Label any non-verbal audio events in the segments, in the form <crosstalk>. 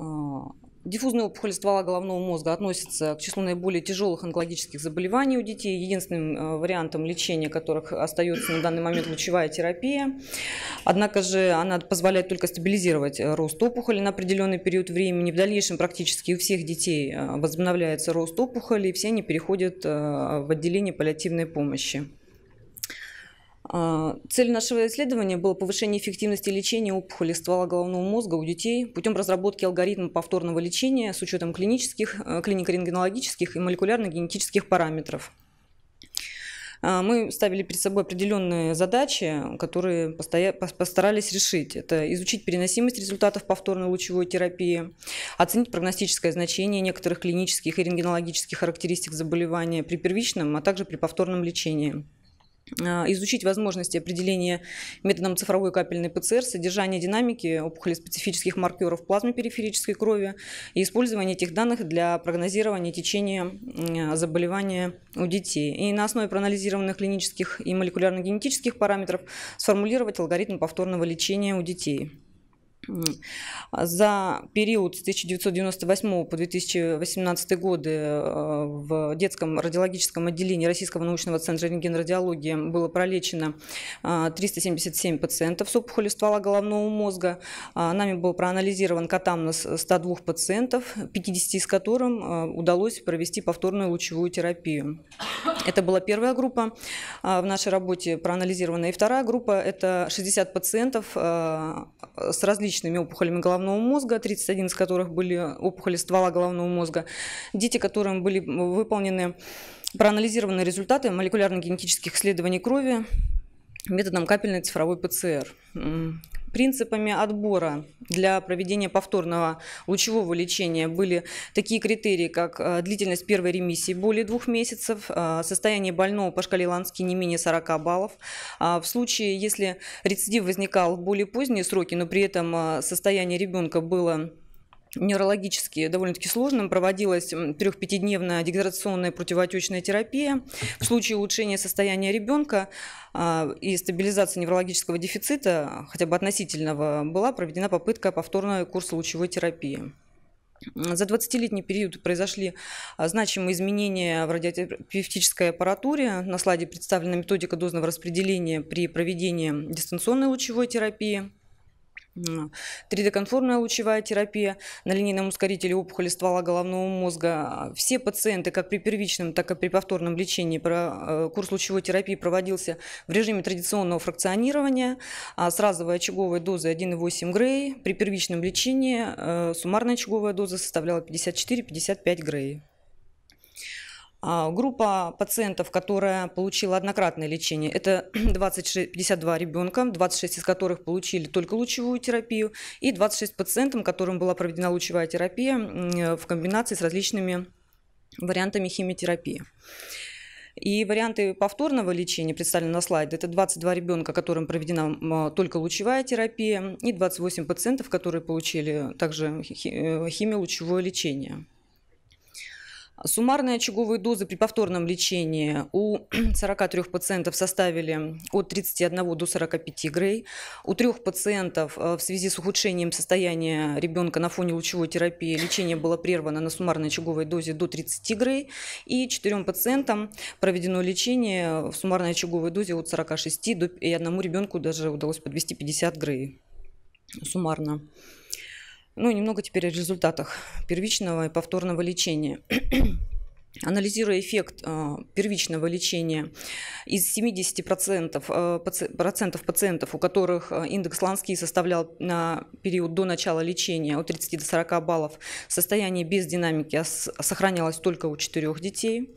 Э, диффузная опухоль ствола головного мозга относится к числу наиболее тяжелых онкологических заболеваний у детей, единственным э, вариантом лечения которых остается на данный момент лучевая терапия. Однако же она позволяет только стабилизировать э, рост опухоли на определенный период времени. В дальнейшем практически у всех детей возобновляется рост опухоли, и все они переходят в отделение паллиативной помощи. А, цель нашего исследования было повышение эффективности лечения опухоли ствола головного мозга у детей путем разработки алгоритма повторного лечения с учетом клинических, э, клинико-рентгенологических и молекулярно-генетических параметров. А, мы ставили перед собой определенные задачи, которые постарались решить. Это изучить переносимость результатов повторной лучевой терапии, оценить прогностическое значение некоторых клинических и рентгенологических характеристик заболевания при первичном, а также при повторном лечении. А, изучить возможности определения методом цифровой капельной ПЦР содержания динамики опухоли специфических маркеров плазмы периферической крови и использование этих данных для прогнозирования течения заболевания у детей. И на основе проанализированных клинических и молекулярно-генетических параметров сформулировать алгоритм повторного лечения у детей. За период с 1998 по 2018 годы э, в детском радиологическом отделении Российского научного центра рентген-радиологии было пролечено 377 э, пациентов с опухоли ствола головного мозга. Э, нами был проанализирован катамнос 102 пациентов, 50 из которых удалось провести повторную лучевую терапию. Это была первая группа. А, в нашей работе проанализирована и вторая группа. Это 60 пациентов а, с различными опухолями головного мозга, 31 из которых были опухоли ствола головного мозга. Дети, которым были выполнены проанализированы результаты молекулярно-генетических исследований крови, методом капельной цифровой ПЦР. Принципами отбора для проведения повторного лучевого лечения были такие критерии, как э, длительность первой ремиссии более двух месяцев, э, состояние больного по шкале Лански не менее 40 баллов. А в случае, если рецидив возникал в более поздние сроки, но при этом э, состояние ребенка было неврологически довольно-таки сложным. Проводилась трех-пятидневная деградационная противоотечная терапия. В случае улучшения состояния ребенка а, и стабилизации неврологического дефицита, хотя бы относительного, была проведена попытка повторного курса лучевой терапии. За 20-летний период произошли а, значимые изменения в радиотерапевтической аппаратуре. На слайде представлена методика дозного распределения при проведении дистанционной лучевой терапии. Тридоконформная лучевая терапия на линейном ускорителе опухоли ствола головного мозга. А, все пациенты, как при первичном, так и при повторном лечении, э, курс лучевой терапии проводился в режиме традиционного фракционирования. А, с разовой очаговой дозы 1,8 грей. При первичном лечении э, суммарная очаговая доза составляла 54-55 грей. А, группа пациентов, которая получила однократное лечение, это 26, 52 ребенка, 26 из которых получили только лучевую терапию, и 26 пациентам, которым была проведена лучевая терапия э, в комбинации с различными вариантами химиотерапии. И варианты повторного лечения представлены на слайде. Это 22 ребенка, которым проведена э, только лучевая терапия, и 28 пациентов, которые получили также э, химиолучевое лечение. Суммарные очаговые дозы при повторном лечении у 43 <clears throat> пациентов составили от 31 до 45 грей. У трех пациентов э, в связи с ухудшением состояния ребенка на фоне лучевой терапии лечение было прервано на суммарной очаговой дозе до 30 грей. И четырем пациентам проведено лечение в суммарной очаговой дозе от 46 до... и одному ребенку даже удалось подвести 50 грей суммарно. Ну, немного теперь о результатах первичного и повторного лечения. <clears throat> Анализируя эффект э, первичного лечения из 70% э, процентов пациентов, у которых э, индекс Лански составлял на период до начала лечения от 30 до 40 баллов, состояние без динамики сохранялось только у 4 детей.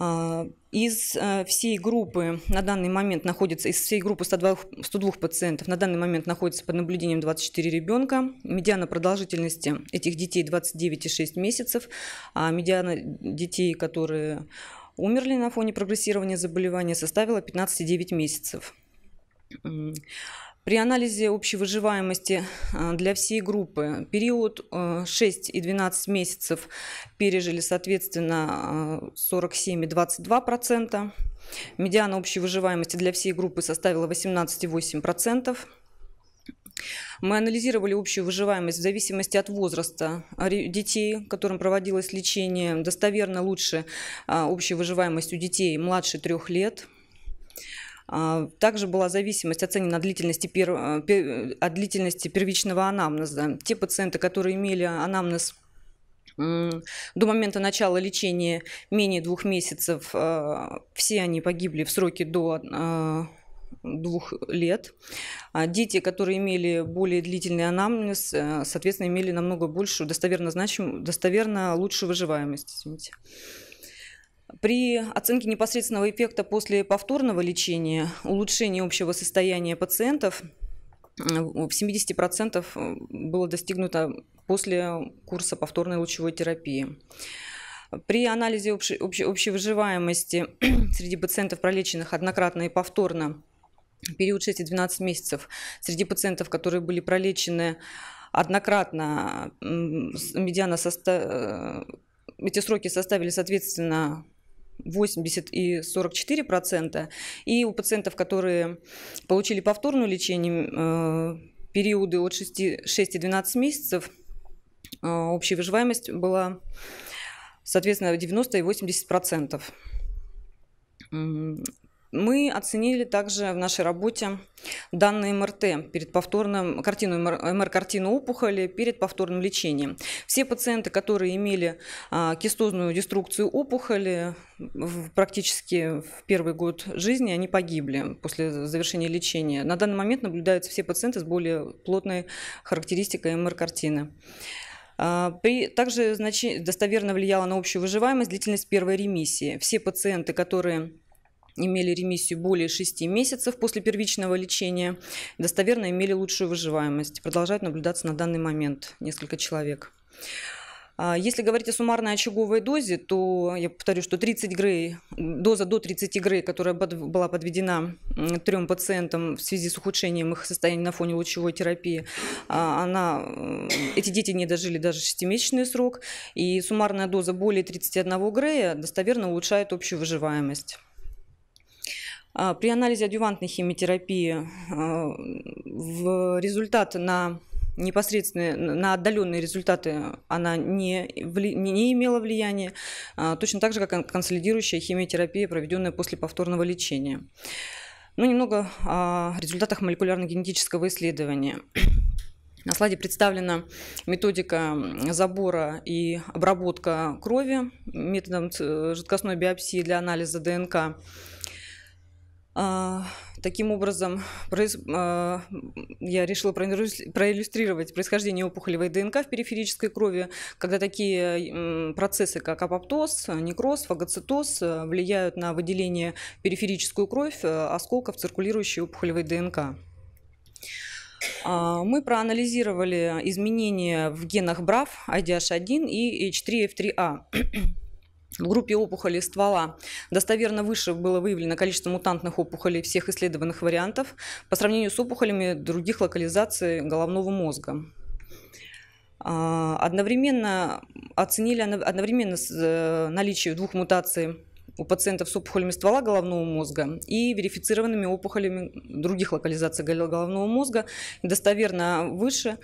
А, из э, всей группы на данный момент находится, из всей группы 102, 102 пациентов на данный момент находится под наблюдением 24 ребенка. Медиана продолжительности этих детей 29,6 месяцев. А медиана детей, которые умерли на фоне прогрессирования заболевания, составила 15,9 месяцев. При анализе общей выживаемости э, для всей группы период 6 э, и 12 месяцев пережили, соответственно, 47 э, и 22 процента. Медиана общей выживаемости для всей группы составила 18,8 процентов. Мы анализировали общую выживаемость в зависимости от возраста детей, которым проводилось лечение. Достоверно лучше общая выживаемость у детей младше трех лет – а, также была зависимость оценена от длительности, пер... А, от длительности первичного анамнеза. Те пациенты, которые имели анамнез до момента начала лечения менее двух месяцев, а, все они погибли в сроке до двух лет. дети, которые имели более длительный анамнез, э, соответственно, имели намного большую, достоверно, значим, достоверно лучшую выживаемость. Извините. При оценке непосредственного эффекта после повторного лечения улучшение общего состояния пациентов э, в 70% э, было достигнуто после курса повторной лучевой терапии. При анализе общей, общей, общей выживаемости <clears throat> среди пациентов, пролеченных однократно и повторно, период 6-12 месяцев, среди пациентов, которые были пролечены однократно, медиана состав... Э, эти сроки составили, соответственно, 80 и 44 процента. И у пациентов, которые получили повторное лечение, э, периоды от 6, 6 и 12 месяцев, э, общая выживаемость была, соответственно, 90 и 80 процентов. Мы оценили также в нашей работе данные МРТ перед повторным картину МР-картину опухоли перед повторным лечением. Все пациенты, которые имели а, кистозную деструкцию опухоли, практически в первый год жизни они погибли после завершения лечения. На данный момент наблюдаются все пациенты с более плотной характеристикой МР-картины. А, при, также значи, достоверно влияло на общую выживаемость длительность первой ремиссии. Все пациенты, которые имели ремиссию более 6 месяцев после первичного лечения, достоверно имели лучшую выживаемость. Продолжают наблюдаться на данный момент несколько человек. А, если говорить о суммарной очаговой дозе, то я повторю, что 30 грей, доза до 30 грей, которая была подведена трем пациентам в связи с ухудшением их состояния на фоне лучевой терапии, а, она, э, эти дети не дожили даже 6-месячный срок, и суммарная доза более 31 грея достоверно улучшает общую выживаемость. А, при анализе адювантной химиотерапии а, в результат на непосредственные, на отдаленные результаты она не, вли, не, имела влияния, а, точно так же, как консолидирующая химиотерапия, проведенная после повторного лечения. Ну немного о результатах молекулярно-генетического исследования. На слайде представлена методика забора и обработка крови методом жидкостной биопсии для анализа ДНК. А, таким образом, а, я решила проиллюстрировать происхождение опухолевой ДНК в периферической крови, когда такие процессы, как апоптоз, некроз, фагоцитоз, э, влияют на выделение в периферическую кровь э, осколков циркулирующей опухолевой ДНК. А, мы проанализировали изменения в генах BRAF, IDH1 и H3F3A. В группе опухолей ствола достоверно выше было выявлено количество мутантных опухолей всех исследованных вариантов по сравнению с опухолями других локализаций головного мозга. А, одновременно оценили одновременно э, наличие двух мутаций у пациентов с опухолями ствола головного мозга и верифицированными опухолями других локализаций головного мозга достоверно выше,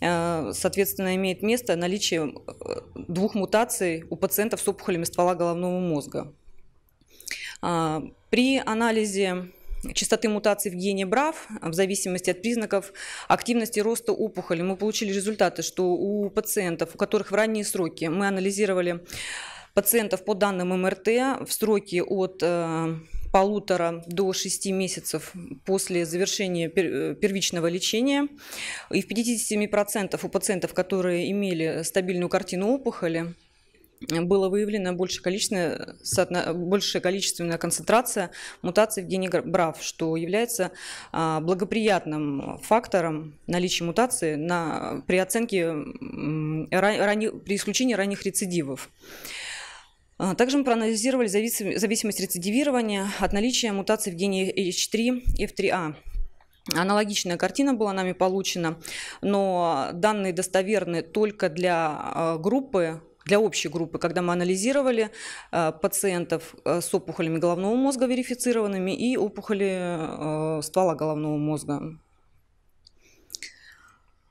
э, соответственно, имеет место наличие э, двух мутаций у пациентов с опухолями ствола головного мозга. А, при анализе частоты мутаций в гене БРАВ в зависимости от признаков активности роста опухоли мы получили результаты, что у пациентов, у которых в ранние сроки мы анализировали пациентов по данным МРТ в сроке от э, полутора до шести месяцев после завершения э, первичного лечения. И в 57% у пациентов, которые имели стабильную картину опухоли, было выявлено большее количество, большая количественная концентрация мутаций в гене БРАВ, что является а, благоприятным фактором наличия мутации на, при оценке, при исключении ранних рецидивов. А, также мы проанализировали зависимость рецидивирования от наличия мутаций в гене H3 и F3A. А. Аналогичная картина была нами получена, но данные достоверны только для а, группы для общей группы, когда мы анализировали пациентов с опухолями головного мозга верифицированными и опухоли ствола головного мозга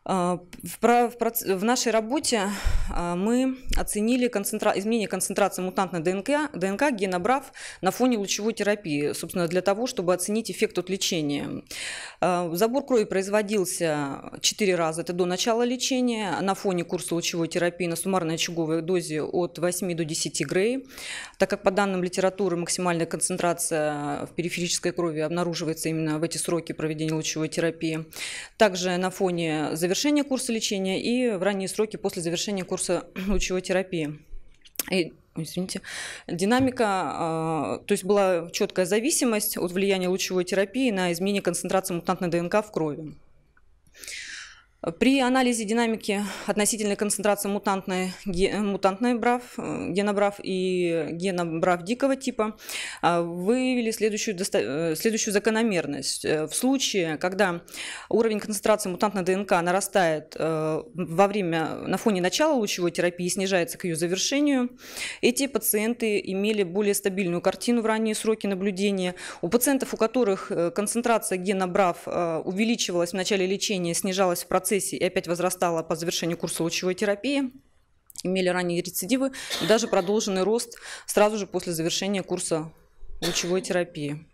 а, в нашей работе а, мы оценили концентра... изменение концентрации мутантной ДНК, ДНК гена на фоне лучевой терапии, собственно, для того, чтобы оценить эффект от лечения. А, забор крови производился 4 раза, это до начала лечения, на фоне курса лучевой терапии на суммарной очаговой дозе от 8 до 10 грей. Так как по данным литературы максимальная концентрация в периферической крови обнаруживается именно в эти сроки проведения лучевой терапии. Также на фоне завершения завершения курса лечения и в ранние сроки после завершения курса <clears throat> лучевой терапии. И извините, динамика, а, то есть была четкая зависимость от влияния лучевой терапии на изменение концентрации мутантной ДНК в крови. При анализе динамики относительной концентрации мутантной, ге, мутантной брав, э, генобрав и генобрав дикого типа а, выявили следующую, э, следующую закономерность. Э, в случае, когда уровень концентрации мутантной ДНК нарастает во время, на фоне начала лучевой терапии и снижается к ее завершению, эти пациенты имели более стабильную картину в ранние сроки наблюдения. У пациентов, у которых концентрация генобрав увеличивалась в начале лечения, снижалась в процессе процессе и опять возрастала по завершению курса лучевой терапии имели ранние рецидивы и даже продолженный рост сразу же после завершения курса лучевой терапии.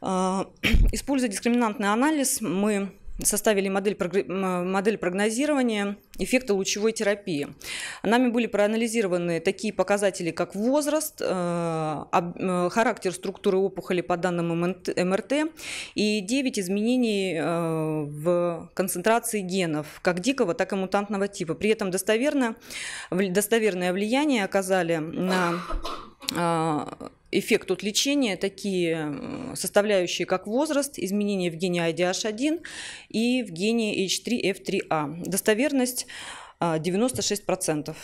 А, <clears throat> используя дискриминантный анализ, мы составили модель, модель прогнозирования эффекта лучевой терапии. Нами были проанализированы такие показатели, как возраст, э, э, характер структуры опухоли по данным МРТ и 9 изменений э, в концентрации генов, как дикого, так и мутантного типа. При этом достоверно, достоверное влияние оказали на эффект от лечения такие составляющие, как возраст, изменения в гене IDH1 и в гене H3F3A. А. Достоверность 96%. А,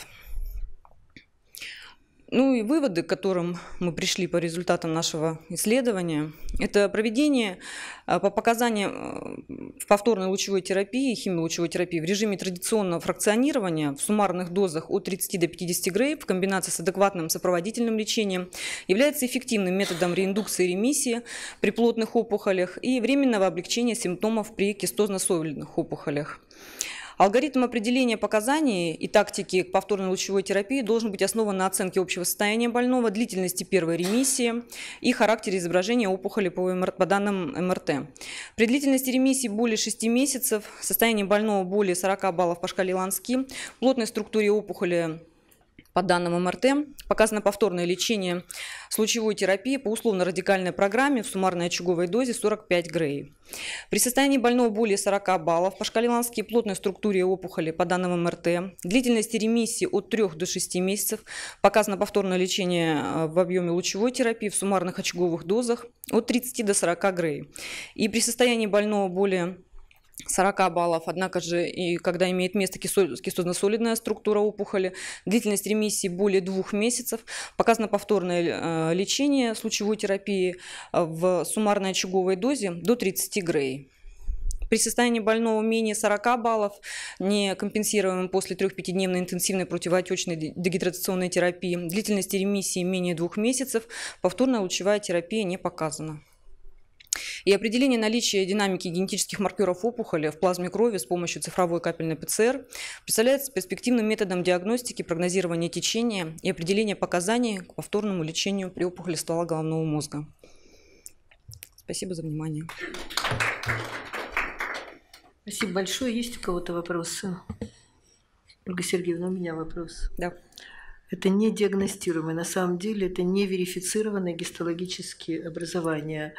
ну и выводы, к которым мы пришли по результатам нашего исследования, это проведение а, по показаниям э, повторной лучевой терапии, химиолучевой терапии в режиме традиционного фракционирования в суммарных дозах от 30 до 50 грей в комбинации с адекватным сопроводительным лечением является эффективным методом реиндукции ремиссии при плотных опухолях и временного облегчения симптомов при кистозно-сольных опухолях. Алгоритм определения показаний и тактики повторной лучевой терапии должен быть основан на оценке общего состояния больного, длительности первой ремиссии и характере изображения опухоли по, по данным МРТ. При длительности ремиссии более 6 месяцев, состояние больного более 40 баллов по шкале Лански, плотной структуре опухоли по данным МРТ. Показано повторное лечение с лучевой терапией по условно-радикальной программе в суммарной очаговой дозе 45 грей. При состоянии больного более 40 баллов по шкале Лански плотной структуре опухоли по данным МРТ, длительности ремиссии от 3 до 6 месяцев, показано повторное лечение э, в объеме лучевой терапии в суммарных очаговых дозах от 30 до 40 грей. И при состоянии больного более 40 баллов, однако же, и когда имеет место кислотно-солидная структура опухоли, длительность ремиссии более двух месяцев, показано повторное э, лечение с лучевой терапии э, в суммарной очаговой дозе до 30 грей. При состоянии больного менее 40 баллов, не компенсируемым после 3-5-дневной интенсивной противоотечной дегидратационной терапии, длительности ремиссии менее двух месяцев, повторная лучевая терапия не показана и определение наличия динамики генетических маркеров опухоли в плазме крови с помощью цифровой капельной ПЦР представляется перспективным методом диагностики, прогнозирования течения и определения показаний к повторному лечению при опухоли ствола головного мозга. Спасибо за внимание. Спасибо большое. Есть у кого-то вопросы? Ольга Сергеевна, у меня вопрос. Да. Это не диагностируемое, на самом деле это не верифицированные гистологические образования.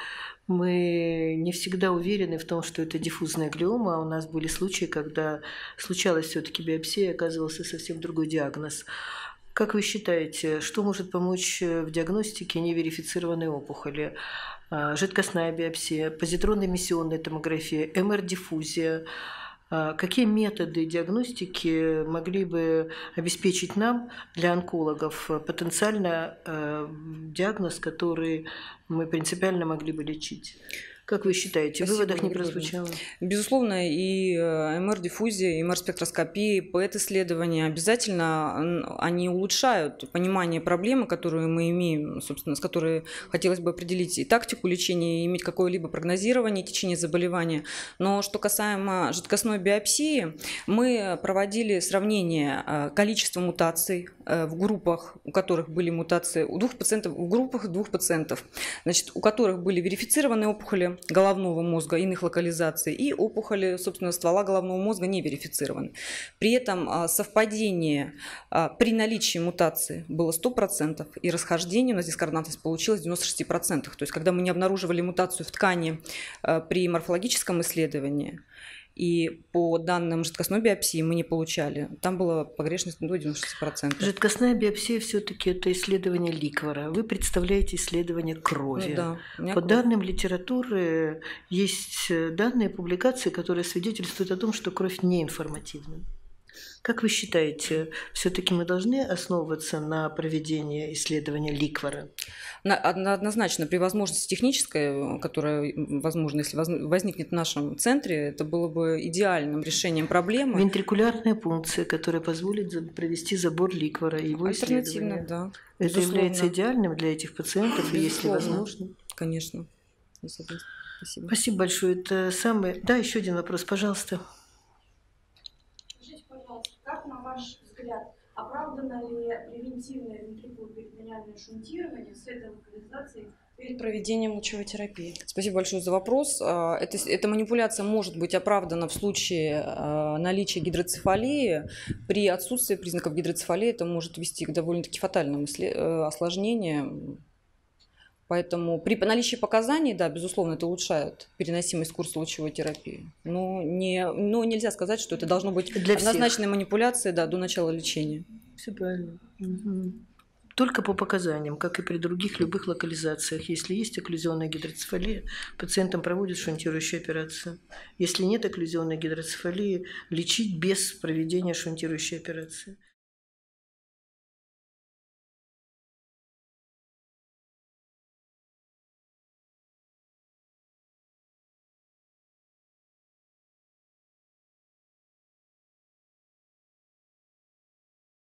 Мы не всегда уверены в том, что это диффузная глиома. У нас были случаи, когда случалась все-таки биопсия, оказывался совсем другой диагноз. Как вы считаете, что может помочь э, в диагностике неверифицированной опухоли? А, жидкостная биопсия, позитронно-эмиссионная томография, МР-диффузия, а, какие методы диагностики могли бы обеспечить нам для онкологов потенциально а, диагноз, который мы принципиально могли бы лечить? Как вы считаете, в выводах не прозвучало? Безусловно, и э, МР-диффузия, и МР-спектроскопия, ПЭТ-исследования обязательно они улучшают понимание проблемы, которую мы имеем, собственно, с которой хотелось бы определить и тактику лечения, и иметь какое-либо прогнозирование течения заболевания. Но что касаемо жидкостной биопсии, мы проводили сравнение э, количества мутаций э, в группах, у которых были мутации, у двух пациентов, в группах двух пациентов, значит, у которых были верифицированы опухоли, головного мозга, иных локализаций, и опухоли, собственно, ствола головного мозга не верифицированы. При этом а, совпадение а, при наличии мутации было 100%, и расхождение у нас дискордантность получилось в 96%. То есть, когда мы не обнаруживали мутацию в ткани а, при морфологическом исследовании, и по данным жидкостной биопсии мы не получали. Там была погрешность ну, до 96%. Жидкостная биопсия все-таки это исследование ликвора. Вы представляете исследование крови. Ну, да, по кровь. данным литературы есть данные публикации, которые свидетельствуют о том, что кровь не информативна. Как вы считаете, все-таки мы должны основываться на проведении исследования ликвора? Однозначно, при возможности технической, которая, возможно, если возникнет в нашем центре, это было бы идеальным решением проблемы. Вентрикулярная пункция, которая позволит провести забор ликвора и его Альтернативно, да. Это безусловно. является идеальным для этих пациентов, безусловно. если возможно. Конечно. Спасибо. Спасибо большое. Это самое. Да, еще один вопрос, пожалуйста. взгляд, оправдано ли превентивное внутрикулоперитониальное шунтирование с этой локализацией перед проведением лучевой терапии. Спасибо большое за вопрос. А, эта, эта манипуляция может быть оправдана в случае а, наличия гидроцефалии. При отсутствии признаков гидроцефалии это может вести к довольно-таки фатальным э, осложнениям Поэтому при наличии показаний, да, безусловно, это улучшает переносимость курса лучевой терапии. Но, не, но нельзя сказать, что это должно быть Для однозначной всех. манипуляцией да, до начала лечения. Все правильно. Угу. Только по показаниям, как и при других любых локализациях. Если есть окклюзионная гидроцефалия, пациентам проводят шунтирующую операцию. Если нет окклюзионной гидроцефалии, лечить без проведения шунтирующей операции.